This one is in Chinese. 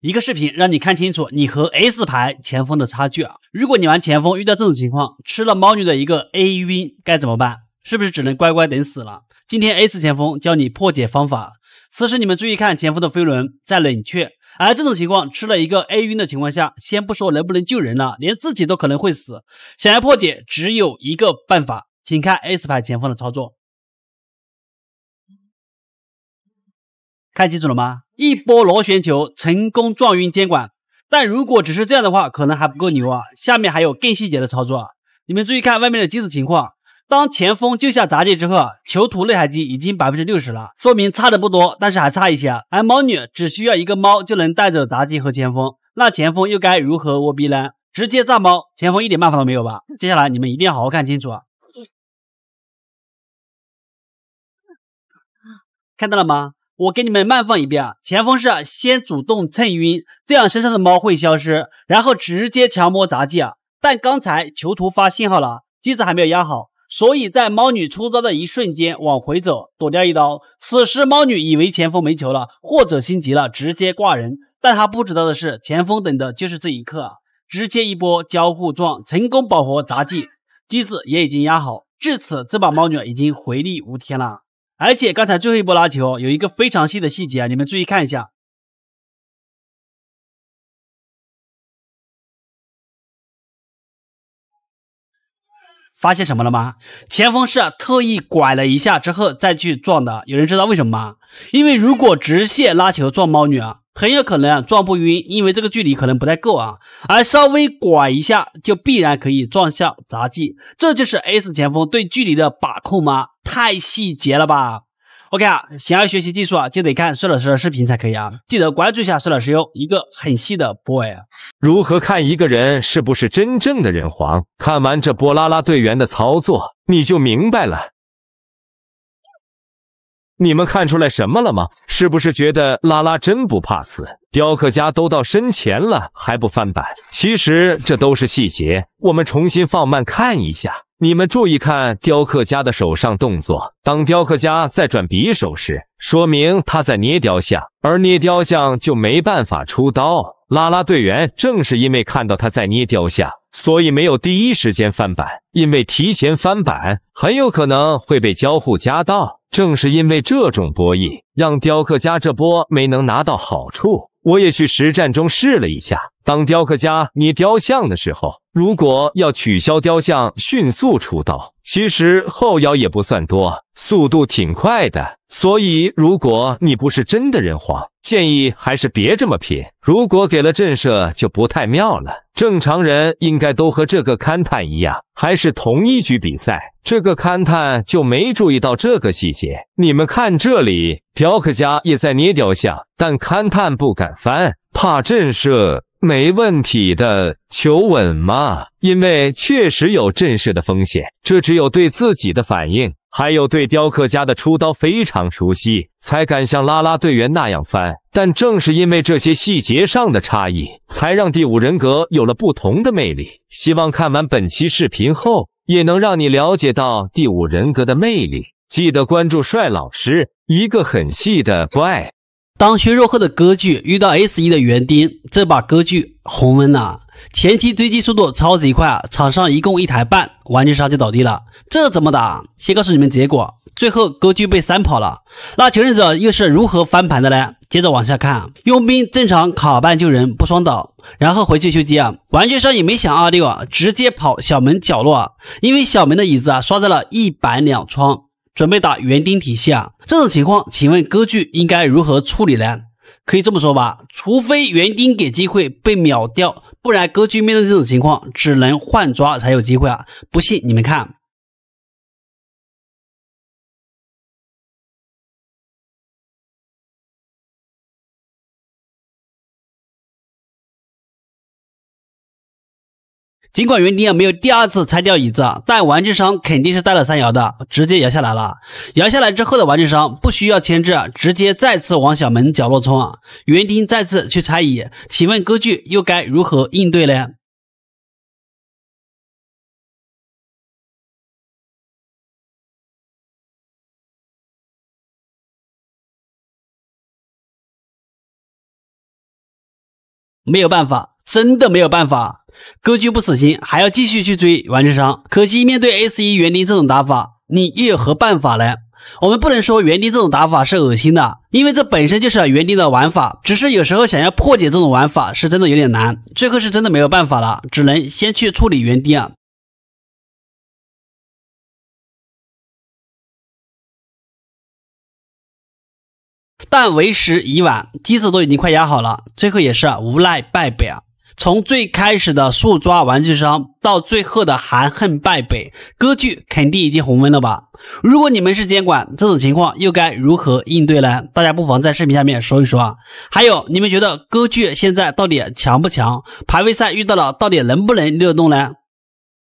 一个视频让你看清楚你和 S 牌前锋的差距啊！如果你玩前锋遇到这种情况，吃了猫女的一个 A 晕该怎么办？是不是只能乖乖等死了？今天 S 前锋教你破解方法。此时你们注意看前锋的飞轮在冷却，而这种情况吃了一个 A 晕的情况下，先不说能不能救人了，连自己都可能会死。想要破解，只有一个办法，请看 S 牌前锋的操作，看清楚了吗？一波螺旋球成功撞晕监管，但如果只是这样的话，可能还不够牛啊！下面还有更细节的操作啊！你们注意看外面的机子情况。当前锋救下杂技之后，囚徒内海机已经百分之六十了，说明差的不多，但是还差一些。而猫女只需要一个猫就能带走杂技和前锋，那前锋又该如何握逼呢？直接炸猫，前锋一点办法都没有吧？接下来你们一定要好好看清楚啊！看到了吗？我给你们慢放一遍啊，前锋是先主动蹭晕，这样身上的猫会消失，然后直接强摸杂技啊。但刚才囚徒发信号了，机子还没有压好，所以在猫女出招的一瞬间往回走，躲掉一刀。此时猫女以为前锋没球了，或者心急了，直接挂人。但她不知道的是，前锋等的就是这一刻啊，直接一波交互撞，成功饱和杂技，机子也已经压好。至此，这把猫女已经回力无天了。而且刚才最后一波拉球有一个非常细的细节啊，你们注意看一下，发现什么了吗？前锋是特意拐了一下之后再去撞的。有人知道为什么吗？因为如果直线拉球撞猫女啊。很有可能啊，撞不晕，因为这个距离可能不太够啊，而稍微拐一下就必然可以撞向杂技，这就是 S 前锋对距离的把控吗？太细节了吧？OK 啊，想要学习技术啊，就得看孙老师的视频才可以啊，记得关注一下孙老师哟，一个很细的 boy 啊。如何看一个人是不是真正的人皇？看完这波拉拉队员的操作，你就明白了。你们看出来什么了吗？是不是觉得拉拉真不怕死？雕刻家都到身前了还不翻板？其实这都是细节。我们重新放慢看一下，你们注意看雕刻家的手上动作。当雕刻家在转匕首时，说明他在捏雕像，而捏雕像就没办法出刀。拉拉队员正是因为看到他在捏雕像，所以没有第一时间翻板，因为提前翻板很有可能会被交互加到。正是因为这种博弈，让雕刻家这波没能拿到好处。我也去实战中试了一下，当雕刻家捏雕像的时候，如果要取消雕像，迅速出刀，其实后摇也不算多，速度挺快的。所以如果你不是真的人皇。建议还是别这么拼，如果给了震慑就不太妙了。正常人应该都和这个勘探一样，还是同一局比赛。这个勘探就没注意到这个细节。你们看这里，雕刻家也在捏雕像，但勘探不敢翻，怕震慑。没问题的，求稳嘛，因为确实有震慑的风险。这只有对自己的反应。还有对雕刻家的出刀非常熟悉，才敢像拉拉队员那样翻。但正是因为这些细节上的差异，才让第五人格有了不同的魅力。希望看完本期视频后，也能让你了解到第五人格的魅力。记得关注帅老师，一个很细的怪。当削弱后的割据遇到 S 一的园丁，这把割据红温了。前期追击速度超级快啊，场上一共一台半，玩具杀就倒地了，这怎么打？先告诉你们结果，最后歌剧被三跑了。那求生者又是如何翻盘的呢？接着往下看，佣兵正常卡半救人不双倒，然后回去修机啊。玩具商也没想二六啊，直接跑小门角落啊，因为小门的椅子啊刷在了一板两窗，准备打园丁体系啊。这种情况，请问歌剧应该如何处理呢？可以这么说吧，除非园丁给机会被秒掉，不然歌局面对这种情况只能换抓才有机会啊！不信你们看。尽管园丁也没有第二次拆掉椅子，但玩具商肯定是带了三摇的，直接摇下来了。摇下来之后的玩具商不需要牵制，直接再次往小门角落冲。园丁再次去拆椅，请问歌剧又该如何应对呢？没有办法，真的没有办法。格局不死心，还要继续去追玩具商，可惜面对 S 一园丁这种打法，你又有何办法呢？我们不能说园丁这种打法是恶心的，因为这本身就是园丁的玩法，只是有时候想要破解这种玩法是真的有点难，最后是真的没有办法了，只能先去处理园丁啊。但为时已晚，机子都已经快压好了，最后也是无奈败北啊。从最开始的速抓玩具商，到最后的含恨败北，歌剧肯定已经红温了吧？如果你们是监管，这种情况又该如何应对呢？大家不妨在视频下面说一说啊！还有，你们觉得歌剧现在到底强不强？排位赛遇到了，到底能不能溜动呢？